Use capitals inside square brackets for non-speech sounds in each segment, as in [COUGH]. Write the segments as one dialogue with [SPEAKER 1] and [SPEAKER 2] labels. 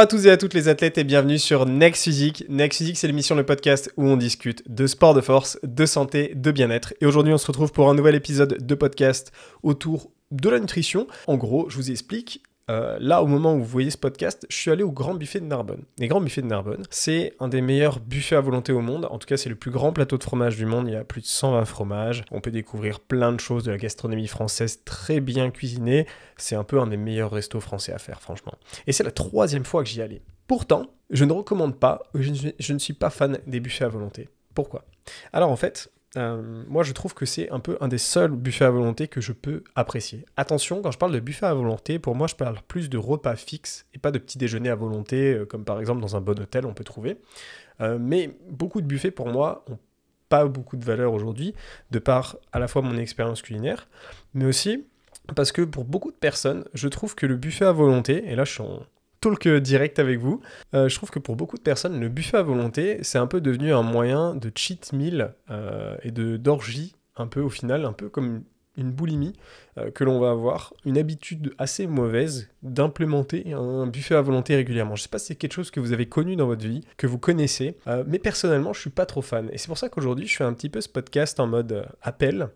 [SPEAKER 1] à tous et à toutes les athlètes et bienvenue sur Next Physique. Next Physique, c'est l'émission, le podcast où on discute de sport de force, de santé, de bien-être. Et aujourd'hui, on se retrouve pour un nouvel épisode de podcast autour de la nutrition. En gros, je vous explique euh, là, au moment où vous voyez ce podcast, je suis allé au Grand Buffet de Narbonne. Les Grands Buffets de Narbonne, c'est un des meilleurs buffets à volonté au monde. En tout cas, c'est le plus grand plateau de fromage du monde. Il y a plus de 120 fromages. On peut découvrir plein de choses de la gastronomie française très bien cuisinée. C'est un peu un des meilleurs restos français à faire, franchement. Et c'est la troisième fois que j'y allais. Pourtant, je ne recommande pas, je ne suis pas fan des buffets à volonté. Pourquoi Alors en fait, euh, moi je trouve que c'est un peu un des seuls buffets à volonté que je peux apprécier. Attention, quand je parle de buffet à volonté, pour moi je parle plus de repas fixe et pas de petits déjeuner à volonté, euh, comme par exemple dans un bon hôtel on peut trouver. Euh, mais beaucoup de buffets pour moi ont pas beaucoup de valeur aujourd'hui, de par à la fois mon expérience culinaire, mais aussi parce que pour beaucoup de personnes, je trouve que le buffet à volonté, et là je suis en, talk direct avec vous. Euh, je trouve que pour beaucoup de personnes, le buffet à volonté, c'est un peu devenu un moyen de cheat meal euh, et de d'orgie, un peu au final, un peu comme une boulimie euh, que l'on va avoir, une habitude assez mauvaise d'implémenter un buffet à volonté régulièrement. Je ne sais pas si c'est quelque chose que vous avez connu dans votre vie, que vous connaissez, mais personnellement je ne suis pas trop fan. Et c'est pour ça qu'aujourd'hui je fais un petit peu ce podcast en mode appel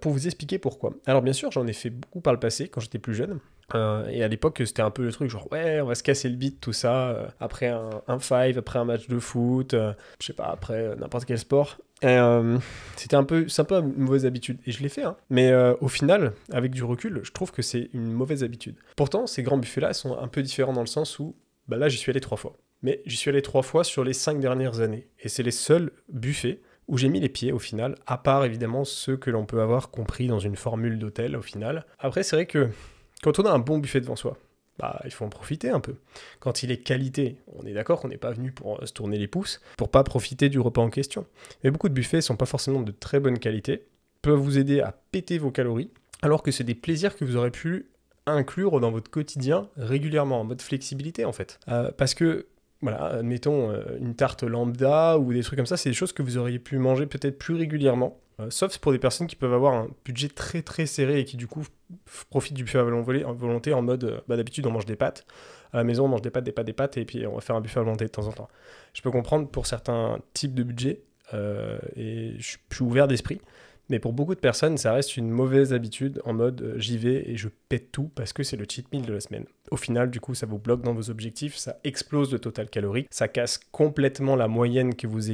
[SPEAKER 1] pour vous expliquer pourquoi. Alors bien sûr j'en ai fait beaucoup par le passé quand j'étais plus jeune. Euh, et à l'époque, c'était un peu le truc genre ouais, on va se casser le beat, tout ça, euh, après un, five, après un match de foot, euh, je sais pas, après n'importe quel sport. c'était un peu sympa, une mauvaise habitude. Et je l'ai fait, hein. mais au final, avec du recul, je trouve que c'est une mauvaise habitude. Pourtant, ces grands buffets-là sont un peu différents dans le sens où bah là, j'y suis allé trois fois. Mais j'y suis allé trois fois sur les cinq dernières années. Et c'est les seuls buffets où j'ai mis les pieds au final, à part évidemment ceux que l'on peut avoir compris dans une formule d'hôtel au final. Après, c'est vrai que quand on a un bon buffet devant soi, bah, il faut en profiter un peu. Quand il est qualité, on est d'accord qu'on n'est pas venu pour euh, se tourner les pouces, pour pas profiter du repas en question. Mais beaucoup de buffets sont pas forcément de très bonne qualité, peuvent vous aider à péter vos calories, alors que c'est des plaisirs que vous aurez pu inclure dans votre quotidien régulièrement, en mode flexibilité en fait. Euh, parce que, voilà, admettons euh, une tarte lambda ou des trucs comme ça, c'est des choses que vous auriez pu manger peut-être plus régulièrement euh, sauf pour des personnes qui peuvent avoir un budget très très serré et qui du coup profitent du buffet à volonté en mode euh, bah, d'habitude on mange des pâtes, à la maison on mange des pâtes, des pâtes, des pâtes et puis on va faire un buffet à volonté de temps en temps. Je peux comprendre pour certains types de budgets euh, et je suis plus ouvert d'esprit. Mais pour beaucoup de personnes, ça reste une mauvaise habitude en mode euh, j'y vais et je pète tout parce que c'est le cheat meal de la semaine. Au final, du coup, ça vous bloque dans vos objectifs, ça explose le total calorique, ça casse complètement la moyenne que vous,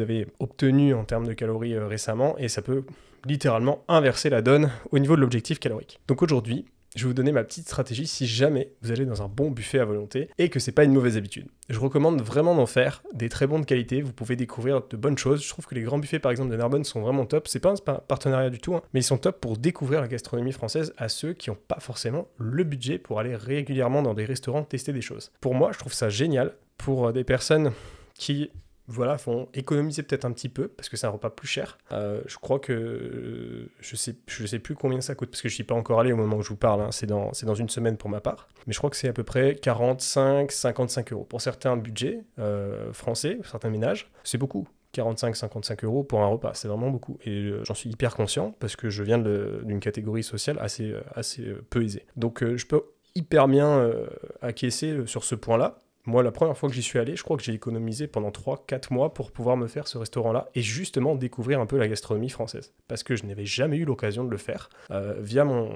[SPEAKER 1] avez obtenue en termes de calories euh, récemment et ça peut littéralement inverser la donne au niveau de l'objectif calorique. Donc aujourd'hui, je vais vous donner ma petite stratégie si jamais vous allez dans un bon buffet à volonté et que c'est pas une mauvaise habitude. Je recommande vraiment d'en faire des très bons de qualité, vous pouvez découvrir de bonnes choses. Je trouve que les grands buffets par exemple de Narbonne sont vraiment top, c'est pas un partenariat du tout, hein, mais ils sont top pour découvrir la gastronomie française à ceux qui n'ont pas forcément le budget pour aller régulièrement dans des restaurants tester des choses. Pour moi, je trouve ça génial pour euh, des personnes qui voilà, font économiser peut-être un petit peu parce que c'est un repas plus cher. Euh, je crois que euh, je sais, je sais plus combien ça coûte parce que je suis pas encore allé au moment où je vous parle. Hein. C'est dans, c'est dans une semaine pour ma part, mais je crois que c'est à peu près 45, 55 euros pour certains budgets euh, français, certains ménages. C'est beaucoup. 45-55 euros pour un repas, c'est vraiment beaucoup. Et j'en suis hyper conscient parce que je viens d'une catégorie sociale assez, assez peu aisée. Donc je peux hyper bien acquiescer sur ce point-là. Moi, la première fois que j'y suis allé, je crois que j'ai économisé pendant 3-4 mois pour pouvoir me faire ce restaurant-là et justement découvrir un peu la gastronomie française. Parce que je n'avais jamais eu l'occasion de le faire. Euh, via mon,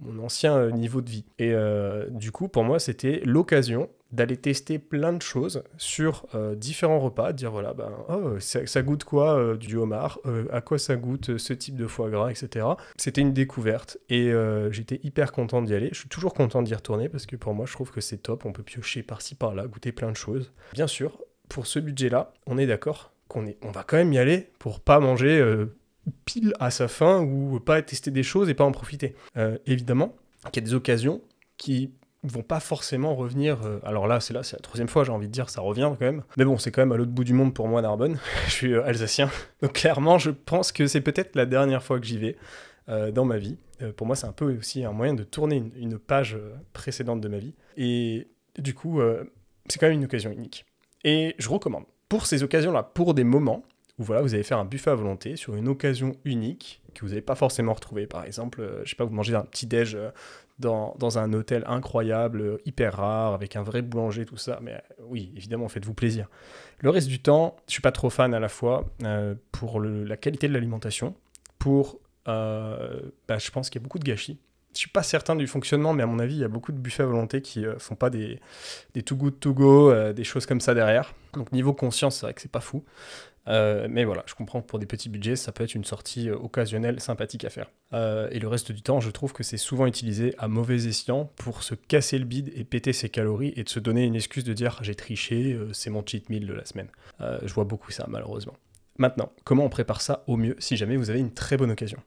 [SPEAKER 1] mon ancien euh, niveau de vie. Et euh, du coup, pour moi, c'était l'occasion d'aller tester plein de choses sur euh, différents repas, dire voilà, ben, oh, ça, goûte quoi du homard, à quoi ça goûte ce type de foie gras, etc. C'était une découverte et j'étais hyper content d'y aller. Je suis toujours content d'y retourner parce que pour moi, je trouve que c'est top, on peut piocher par-ci par-là, goûter plein de choses. Bien sûr, pour ce budget-là, on est d'accord qu'on on va quand même y aller pour pas manger pile à sa fin ou pas tester des choses et pas en profiter. Euh, évidemment, qu'il y a des occasions qui vont pas forcément revenir. Euh, alors là, c'est là, c'est la troisième fois, j'ai envie de dire, ça revient quand même. Mais bon, c'est quand même à l'autre bout du monde pour moi, Narbonne. [LAUGHS] je suis euh, alsacien. Donc clairement, je pense que c'est peut-être la dernière fois que j'y vais dans ma vie. pour moi, c'est un peu aussi un moyen de tourner une, une page précédente de ma vie. Et du coup, c'est quand même une occasion unique. Et je recommande. Pour ces occasions-là, pour des moments où voilà, vous allez faire un buffet à volonté sur une occasion unique que vous n'avez pas forcément retrouvé Par exemple, euh, je sais pas, vous mangez un petit déj euh, dans, un hôtel incroyable, euh, hyper rare, avec un vrai boulanger, tout ça. Mais oui, évidemment, faites-vous plaisir. Le reste du temps, je suis pas trop fan à la fois pour la qualité de l'alimentation, pour, bah, je pense qu'il y a beaucoup de gâchis. Je suis pas certain du fonctionnement, mais à mon avis, il y a beaucoup de buffets à volonté qui font pas des, des too good to go, des choses comme ça derrière. Donc niveau conscience, c'est vrai que c'est pas fou. Euh, mais voilà, je comprends que pour des petits budgets, ça peut être une sortie euh, occasionnelle sympathique à faire. Euh, et le reste du temps, je trouve que c'est souvent utilisé à mauvais escient pour se casser le bide et péter ses calories et de se donner une excuse de dire j'ai triché, c'est mon cheat meal de la semaine. je vois beaucoup ça malheureusement. Maintenant, comment on prépare ça au mieux si jamais vous avez une très bonne occasion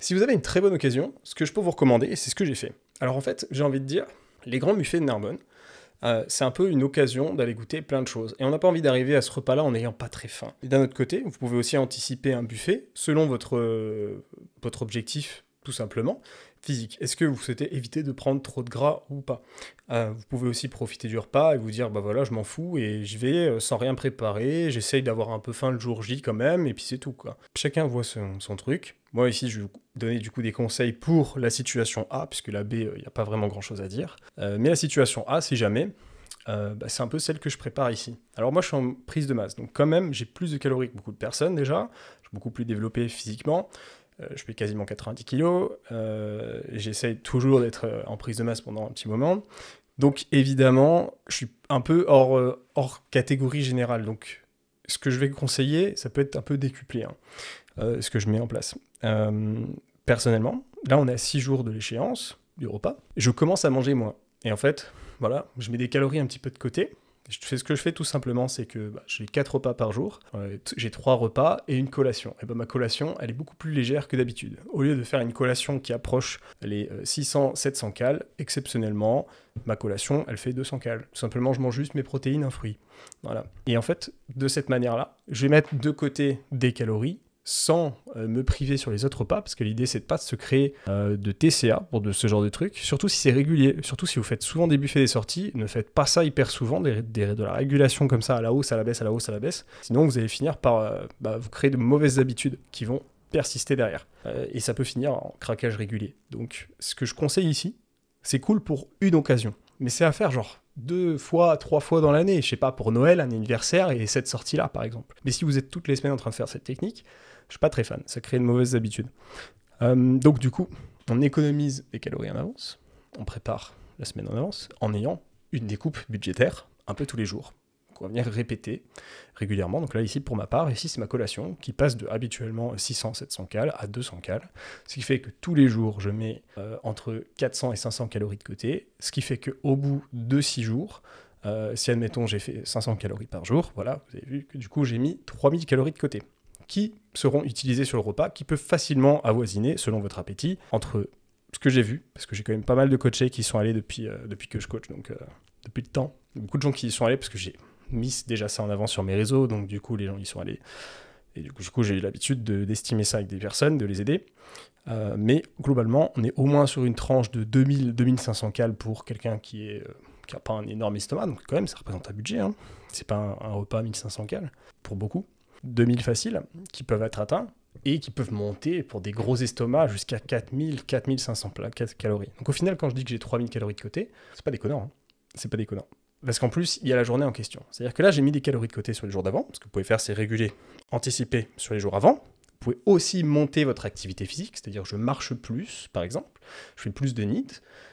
[SPEAKER 1] Si vous avez une très bonne occasion, ce que je peux vous recommander, c'est ce que j'ai fait. Alors en fait, j'ai envie de dire, les grands muffets de Narbonne, euh, c'est un peu une occasion d'aller goûter plein de choses. Et on n'a pas envie d'arriver à ce repas-là en n'ayant pas très faim. d'un autre côté, vous pouvez aussi anticiper un buffet selon votre euh, objectif, tout simplement physique. Est-ce que vous souhaitez éviter de prendre trop de gras ou pas euh, Vous pouvez aussi profiter du repas et vous dire bah voilà, je m'en fous et je vais euh, sans rien préparer, j'essaye d'avoir un peu faim le jour J quand même, et puis c'est tout quoi. Chacun voit son, truc. Moi ici, je vais vous donner du coup des conseils pour la situation A, puisque la B, il euh, n'y a pas vraiment grand chose à dire. mais la situation A, si jamais, bah, c'est un peu celle que je prépare ici. Alors moi, je suis en prise de masse, donc quand même, j'ai plus de calories que beaucoup de personnes déjà, je suis beaucoup plus développé physiquement, euh, je fais quasiment 90 kilos, euh, j'essaye toujours d'être euh, en prise de masse pendant un petit moment. Donc évidemment, je suis un peu hors, hors catégorie générale. Donc ce que je vais conseiller, ça peut être un peu décuplé, hein, ce que je mets en place. personnellement, là on a 6 jours de l'échéance du repas, je commence à manger moins. Et en fait, voilà, je mets des calories un petit peu de côté, je fais ce que je fais tout simplement, c'est que bah, j'ai quatre repas par jour, euh, j'ai trois repas et une collation. Et ben, ma collation, elle est beaucoup plus légère que d'habitude. Au lieu de faire une collation qui approche les 600-700 euh, cales, exceptionnellement, ma collation, elle fait 200 cales. Tout simplement, je mange juste mes protéines, un fruit. Voilà. Et en fait, de cette manière-là, je vais mettre de côté des calories sans euh, me priver sur les autres pas, parce que l'idée c'est de pas se créer euh, de TCA pour de ce genre de truc, surtout si c'est régulier, surtout si vous faites souvent des buffets des sorties, ne faites pas ça hyper souvent, de la régulation comme ça à la hausse, à la baisse, à la hausse, à la baisse, sinon vous allez finir par euh, bah, vous créer de mauvaises habitudes qui vont persister derrière, et ça peut finir en craquage régulier. Donc ce que je conseille ici, c'est cool pour une occasion, mais c'est à faire genre deux fois, trois fois dans l'année, je sais pas, pour Noël, un anniversaire et cette sortie-là par exemple. Mais si vous êtes toutes les semaines en train de faire cette technique, je suis pas très fan, ça crée une mauvaise habitude. Euh, donc du coup, on économise des calories en avance, on prépare la semaine en avance, en ayant une découpe budgétaire un peu tous les jours, on va venir répéter régulièrement. Donc là, ici, pour ma part, ici, c'est ma collation qui passe de habituellement 600-700 cal à 200 cal, ce qui fait que tous les jours, je mets euh, entre 400 et 500 calories de côté, ce qui fait qu'au bout de 6 jours, euh, si admettons j'ai fait 500 calories par jour, voilà, vous avez vu que du coup j'ai mis 3000 calories de côté qui seront utilisés sur le repas, qui peuvent facilement avoisiner, selon votre appétit, entre ce que j'ai vu, parce que j'ai quand même pas mal de coachés qui sont allés depuis, euh, depuis que je coach, donc euh, depuis le temps. Beaucoup de gens qui y sont allés, parce que j'ai mis déjà ça en avant sur mes réseaux, donc du coup les gens y sont allés. Et du coup, du coup j'ai eu l'habitude d'estimer ça avec des personnes, de les aider. Euh, mais globalement, on est au moins sur une tranche de 2000-2500 cal pour quelqu'un qui est n'a pas un énorme estomac, donc quand même ça représente un budget. Hein. C'est pas un, repas 1500 cal pour beaucoup. 2000 faciles qui peuvent être atteints et qui peuvent monter pour des gros estomacs jusqu'à 4000, 4500 calories. Donc au final, quand je dis que j'ai 3000 calories de côté, c'est pas déconnant. Hein. C'est pas déconnant. Parce qu'en plus, il y a la journée en question. C'est-à-dire que là, j'ai mis des calories de côté sur les jours d'avant. Ce que vous pouvez faire, c'est réguler, anticiper sur les jours avant. Vous pouvez aussi monter votre activité physique, c'est-à-dire je marche plus, par exemple, je fais plus de nids,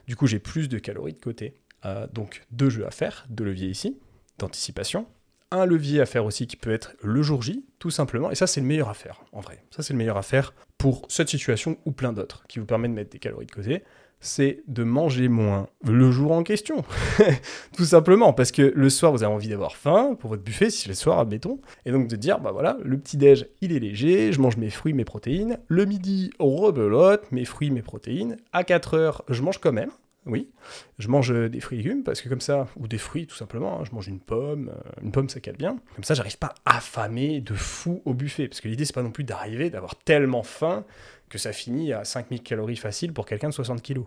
[SPEAKER 1] du coup j'ai plus de calories de côté. Euh, donc deux jeux à faire, deux leviers ici, d'anticipation un levier à faire aussi qui peut être le jour J, tout simplement. Et ça, c'est le meilleur à faire, en vrai. Ça, c'est le meilleur à faire pour cette situation ou plein d'autres qui vous permet de mettre des calories de côté. C'est de manger moins le jour en question. [LAUGHS] tout simplement, parce que le soir, vous avez envie d'avoir faim pour votre buffet, si c'est le soir, admettons. Et donc de dire, bah voilà, le petit-déj, il est léger, je mange mes fruits, mes protéines. Le midi, on rebelote, mes fruits, mes protéines. À 4 heures, je mange quand même oui. Je mange euh, des fruits et légumes parce que comme ça, ou des fruits tout simplement, hein, je mange une pomme, euh, une pomme ça cale bien. Comme ça, j'arrive pas à affamé de fou au buffet. Parce que l'idée, c'est pas non plus d'arriver, d'avoir tellement faim que ça finit à 5000 calories faciles pour quelqu'un de 60 kilos.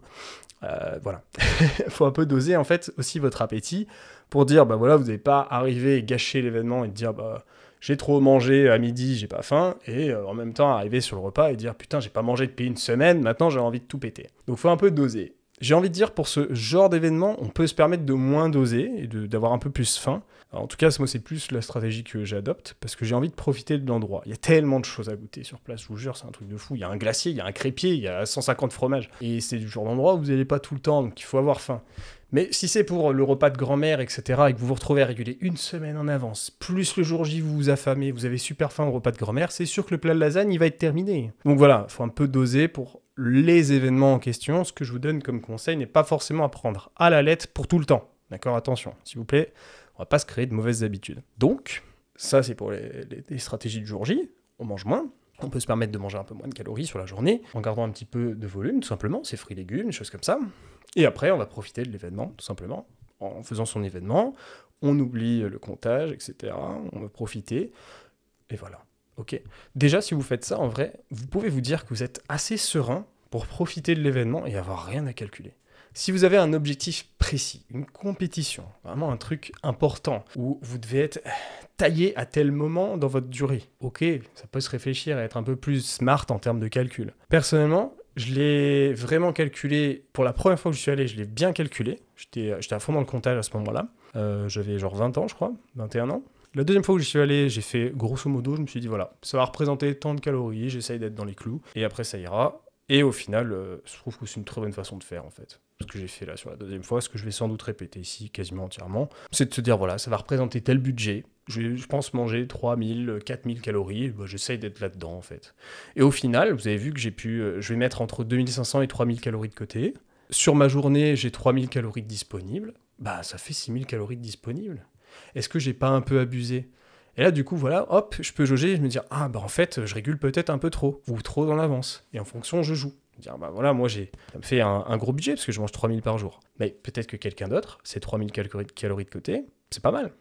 [SPEAKER 1] Euh, voilà. [LAUGHS] faut un peu doser en fait aussi votre appétit pour dire, bah voilà, vous n'avez pas arrivé et gâcher l'événement et dire, bah j'ai trop mangé à midi, j'ai pas faim, et euh, en même temps arriver sur le repas et dire putain, j'ai pas mangé depuis une semaine, maintenant j'ai envie de tout péter. Donc faut un peu doser. J'ai envie de dire, pour ce genre d'événement, on peut se permettre de moins doser et d'avoir un peu plus faim. en tout cas, moi, c'est plus la stratégie que j'adopte, parce que j'ai envie de profiter de l'endroit. Il y a tellement de choses à goûter sur place, je vous jure, c'est un truc de fou. Il y a un glacier, il y a un crépier, il y a 150 fromages. Et c'est du genre d'endroit où vous n'allez pas tout le temps, donc il faut avoir faim. Mais si c'est pour le repas de grand-mère, etc., et que vous vous retrouvez à réguler une semaine en avance, plus le jour J vous vous affamez, vous avez super faim au repas de grand-mère, c'est sûr que le plat de lasagne, il va être terminé. Donc voilà, faut un peu doser pour les événements en question, ce que je vous donne comme conseil n'est pas forcément à prendre à la lettre pour tout le temps. D'accord Attention, s'il vous plaît, on va pas se créer de mauvaises habitudes. Donc, ça c'est pour les, stratégies du jour J, on mange moins, on peut se permettre de manger un peu moins de calories sur la journée, en gardant un petit peu de volume, tout simplement, c'est fruits, légumes, choses comme ça. Et après, on va profiter de l'événement, tout simplement, en faisant son événement. On oublie le comptage, etc. On va profiter. Et voilà. OK Déjà, si vous faites ça, en vrai, vous pouvez vous dire que vous êtes assez serein pour profiter de l'événement et avoir rien à calculer. Si vous avez un objectif précis, une compétition, vraiment un truc important, où vous devez être taillé à tel moment dans votre durée, ok, ça peut se réfléchir à être un peu plus smart en termes de calcul. Personnellement, je l'ai vraiment calculé, pour la première fois que je suis allé, je l'ai bien calculé, j'étais euh, à fond dans le comptage à ce moment-là, euh, j'avais genre 20 ans je crois, 21 ans. La deuxième fois où je suis allé, j'ai fait grosso modo, je me suis dit voilà, ça va représenter tant de calories, j'essaye d'être dans les clous, et après ça ira, et au final, euh, je trouve que c'est une très bonne façon de faire en fait. Ce que j'ai fait là sur la deuxième fois, ce que je vais sans doute répéter ici quasiment entièrement, c'est de se dire voilà, ça va représenter tel budget. Je, pense manger 3000, 4000 calories. Bah, J'essaye d'être là-dedans en fait. Et au final, vous avez vu que j'ai pu, euh, je vais mettre entre 2500 et 3000 calories de côté. Sur ma journée, j'ai 3000 calories disponibles. Bah, ça fait 6000 calories disponibles. Est-ce que j'ai pas un peu abusé et là, du coup, voilà, hop, je peux jauger, je me dire, ah, bah en fait, je régule peut-être un peu trop, ou trop dans l'avance. Et en fonction, je joue. Je dire, bah voilà, moi, j'ai, fait un, gros budget, parce que je mange 3000 par jour. Mais peut-être que quelqu'un d'autre, ces 3000 calories, de côté, c'est pas mal.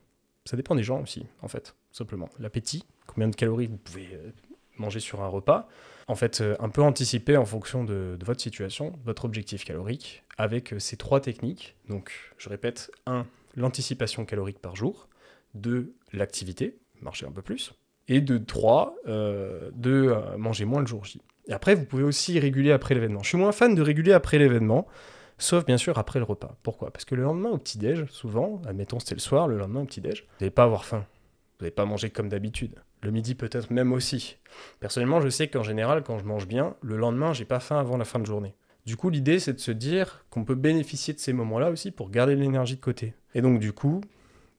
[SPEAKER 1] Ça dépend des gens aussi, en fait, simplement. L'appétit, combien de calories vous pouvez euh, manger sur un repas. En fait, euh, un peu anticiper en fonction de, votre situation, votre objectif calorique, avec euh, ces trois techniques. Donc, je répète, un, L'anticipation calorique par jour. 2 l'activité, marcher un peu plus. Et de 3, euh, de euh, manger moins le jour J. Et après, vous pouvez aussi réguler après l'événement. Je suis moins fan de réguler après l'événement, sauf bien sûr après le repas. Pourquoi Parce que le lendemain au petit-déj, souvent, admettons c'était le soir, le lendemain au petit-déj, vous n'allez pas avoir faim. Vous n'allez pas manger comme d'habitude. Le midi peut-être même aussi. Personnellement, je sais qu'en général, quand je mange bien, le lendemain, j'ai pas faim avant la fin de journée. Du coup, l'idée, c'est de se dire qu'on peut bénéficier de ces moments-là aussi pour garder l'énergie de côté. Et donc, du coup,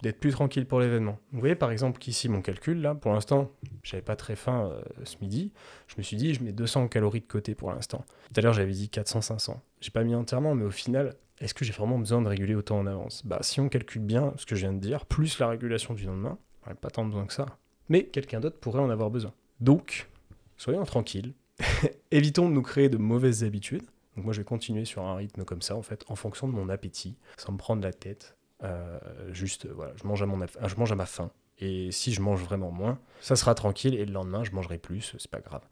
[SPEAKER 1] d'être plus tranquille pour l'événement. Vous voyez par exemple qu'ici mon calcul, là, pour l'instant, j'avais pas très faim euh, ce midi, je me suis dit je mets 200 calories de côté pour l'instant. Tout à l'heure j'avais dit 400-500. J'ai pas mis entièrement, mais au final, est-ce que j'ai vraiment besoin de réguler autant en avance Bah si on calcule bien ce que je viens de dire, plus la régulation du lendemain, on pas tant besoin que ça. Mais quelqu'un d'autre pourrait en avoir besoin. Donc, soyons tranquilles, [LAUGHS] évitons de nous créer de mauvaises habitudes. Donc moi je vais continuer sur un rythme comme ça en fait, en fonction de mon appétit, sans me prendre la tête, euh, juste, euh, voilà, je mange, à mon, je mange à ma faim. Et si je mange vraiment moins, ça sera tranquille et le lendemain, je mangerai plus, c'est pas grave.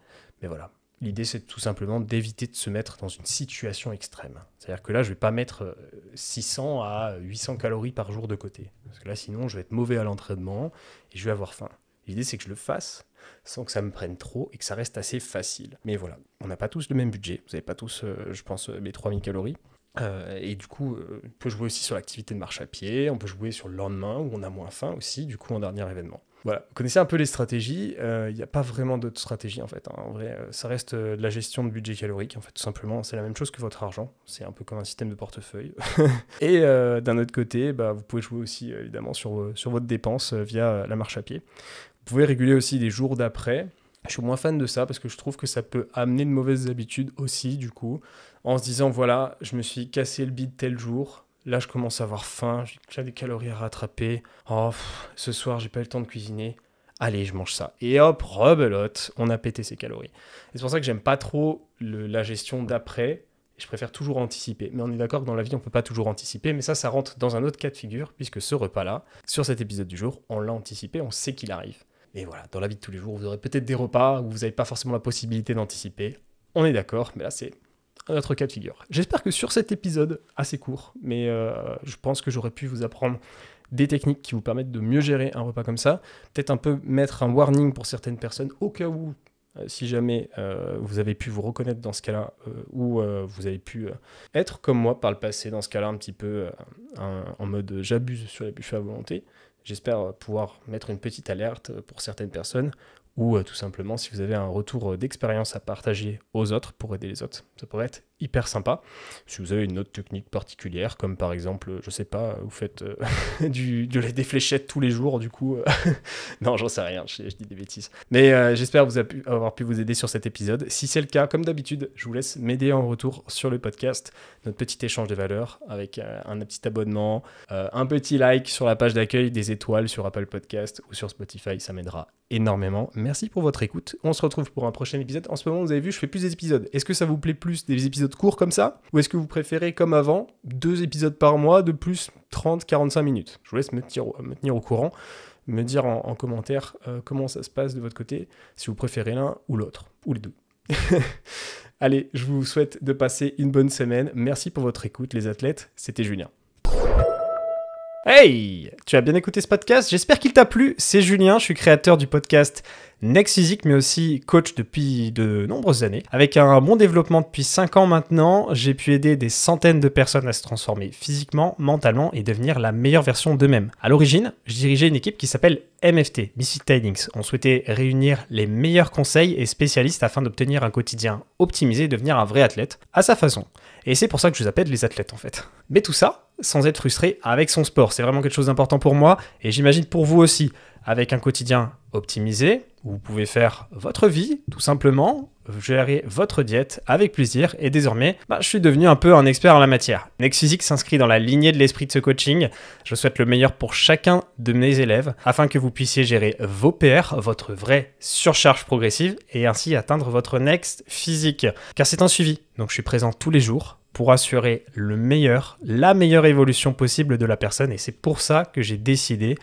[SPEAKER 1] Mais voilà. L'idée, c'est tout simplement d'éviter de se mettre dans une situation extrême. C'est-à-dire que là, je vais pas mettre 600 euh, à 800 calories par jour de côté. Parce que là, sinon, je vais être mauvais à l'entraînement et je vais avoir faim. L'idée, c'est que je le fasse sans que ça me prenne trop et que ça reste assez facile. Mais voilà, on n'a pas tous le même budget. Vous n'avez pas tous, je pense, mes 3000 calories. Euh, et du coup, euh, on peut jouer aussi sur l'activité de marche à pied, on peut jouer sur le lendemain où on a moins faim aussi, du coup en dernier événement. Voilà, vous connaissez un peu les stratégies, il euh, n'y a pas vraiment d'autres stratégies en fait. Hein. En vrai, ça reste de la gestion de budget calorique, en fait, tout simplement, c'est la même chose que votre argent, c'est un peu comme un système de portefeuille. [LAUGHS] et d'un autre côté, bah, vous pouvez jouer aussi évidemment sur, sur votre dépense via la marche à pied. Vous pouvez réguler aussi les jours d'après, je suis moins fan de ça parce que je trouve que ça peut amener de mauvaises habitudes aussi, du coup en se disant voilà, je me suis cassé le bide tel jour, là je commence à avoir faim, j'ai déjà des calories à rattraper, oh, ce soir j'ai pas le temps de cuisiner, allez, je mange ça. Et hop, rebelote, on a pété ses calories. et c'est pour ça que j'aime pas trop la gestion d'après, je préfère toujours anticiper. Mais on est d'accord que dans la vie, on peut pas toujours anticiper, mais ça, ça rentre dans un autre cas de figure, puisque ce repas-là, sur cet épisode du jour, on l'a anticipé, on sait qu'il arrive. mais voilà, dans la vie de tous les jours, vous aurez peut-être des repas où vous n'avez pas forcément la possibilité d'anticiper. On est d'accord, mais là, c'est notre cas de figure. J'espère que sur cet épisode assez court, mais euh, je pense que j'aurais pu vous apprendre des techniques qui vous permettent de mieux gérer un repas comme ça. Peut-être un peu mettre un warning pour certaines personnes au cas où, euh, si jamais euh, vous avez pu vous reconnaître dans ce cas-là, ou vous avez pu être comme moi par le passé dans ce cas-là, un petit peu en mode j'abuse sur les buffets à volonté. J'espère pouvoir mettre une petite alerte pour certaines personnes ou euh, tout simplement si vous avez un retour euh, d'expérience à partager aux autres pour aider les autres. Ça pourrait être hyper sympa. Si vous avez une autre technique particulière, comme par exemple, je sais pas, vous faites euh, [LAUGHS] du, de des fléchettes tous les jours, du coup. Euh, [LAUGHS] non, j'en sais rien, je, dis des bêtises. Mais euh, j'espère vous avoir pu vous aider sur cet épisode. Si c'est le cas, comme d'habitude, je vous laisse m'aider en retour sur le podcast, notre petit échange des valeurs, avec un petit abonnement, un petit like sur la page d'accueil, des étoiles sur Apple Podcast ou sur Spotify, ça m'aidera énormément. Merci pour votre écoute. On se retrouve pour un prochain épisode. En ce moment, vous avez vu, je fais plus d'épisodes. Est-ce que ça vous plaît plus des épisodes cours comme ça Ou est-ce que vous préférez, comme avant, deux épisodes par mois de plus 30-45 minutes Je vous laisse me, tenir au courant, me dire en, commentaire euh, comment ça se passe de votre côté, si vous préférez l'un ou l'autre, ou les deux. [LAUGHS] Allez, je vous souhaite de passer une bonne semaine. Merci pour votre écoute, les athlètes. C'était Julien. Hey Tu as bien écouté ce podcast J'espère qu'il t'a plu. C'est Julien, je suis créateur du podcast ex-physique mais aussi coach depuis de nombreuses années. Avec un bon développement depuis 5 ans maintenant, j'ai pu aider des centaines de personnes à se transformer physiquement, mentalement et devenir la meilleure version d'eux-mêmes. À l'origine, je dirigeais une équipe qui s'appelle MFT, Missy Tidings. On souhaitait réunir les meilleurs conseils et spécialistes afin d'obtenir un quotidien optimisé et devenir un vrai athlète à sa façon. Et c'est pour ça que je vous appelle les athlètes en fait. Mais tout ça, sans être frustré avec son sport. C'est vraiment quelque chose d'important pour moi et j'imagine pour vous aussi. Avec un quotidien optimisé, vous pouvez faire votre vie, tout simplement, gérer votre diète avec plaisir et désormais, bah, je suis devenu un peu un expert en la matière. Next Physique s'inscrit dans la lignée de l'esprit de ce coaching. Je souhaite le meilleur pour chacun de mes élèves afin que vous puissiez gérer vos PR, votre vraie surcharge progressive et ainsi atteindre votre next physique. Car c'est un suivi, donc je suis présent tous les jours pour assurer le meilleur, la meilleure évolution possible de la personne et c'est pour ça que j'ai décidé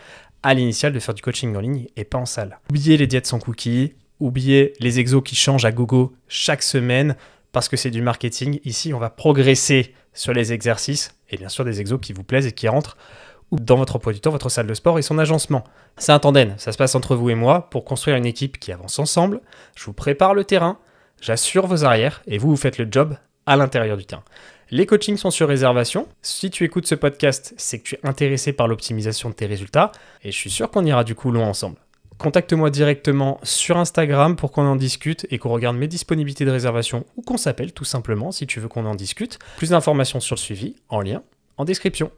[SPEAKER 1] à l'initial de faire du coaching en ligne et pas en salle. Oubliez les diètes sans cookies, oubliez les exos qui changent à Google chaque semaine parce que c'est du marketing. Ici, on va progresser sur les exercices et bien sûr des exos qui vous plaisent et qui rentrent dans votre emploi du temps, votre salle de sport et son agencement. C'est un tandem, ça se passe entre vous et moi pour construire une équipe qui avance ensemble. Je vous prépare le terrain, j'assure vos arrières et vous, vous faites le job à l'intérieur du terrain. Les coachings sont sur réservation. Si tu écoutes ce podcast, c'est que tu es intéressé par l'optimisation de tes résultats et je suis sûr qu'on ira du coup loin ensemble. Contacte-moi directement sur Instagram pour qu'on en discute et qu'on regarde mes disponibilités de réservation ou qu'on s'appelle tout simplement si tu veux qu'on en discute. Plus d'informations sur le suivi en lien en description.